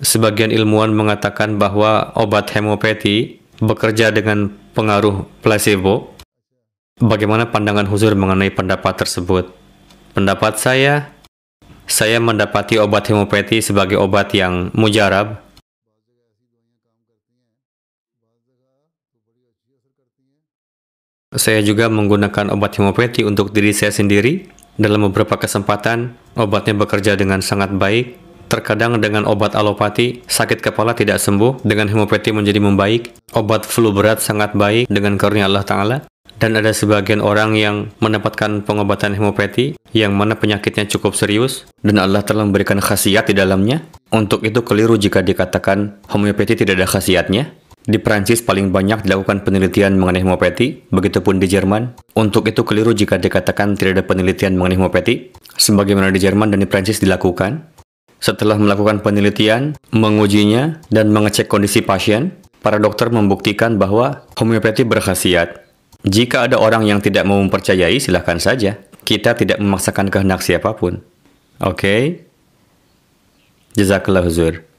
Sebagian ilmuwan mengatakan bahwa obat hemopati bekerja dengan pengaruh placebo. Bagaimana pandangan Huzur mengenai pendapat tersebut? Pendapat saya, saya mendapati obat hemopati sebagai obat yang mujarab, Saya juga menggunakan obat hemopati untuk diri saya sendiri. Dalam beberapa kesempatan, obatnya bekerja dengan sangat baik. Terkadang dengan obat alopati, sakit kepala tidak sembuh, dengan hemopati menjadi membaik, obat flu berat sangat baik dengan karunia Allah Ta'ala, dan ada sebagian orang yang mendapatkan pengobatan hemopati yang mana penyakitnya cukup serius dan Allah telah memberikan khasiat di dalamnya. Untuk itu keliru jika dikatakan homeopati tidak ada khasiatnya. Di Prancis paling banyak dilakukan penelitian mengenai hemopati, begitupun di Jerman. Untuk itu keliru jika dikatakan tidak ada penelitian mengenai hemopati, sebagaimana di Jerman dan di Prancis dilakukan. Setelah melakukan penelitian, mengujinya, dan mengecek kondisi pasien, para dokter membuktikan bahwa homeopati berkhasiat. Jika ada orang yang tidak mau mempercayai, silahkan saja. Kita tidak memaksakan kehendak siapapun. Oke? Okay? Jazakallah huzur.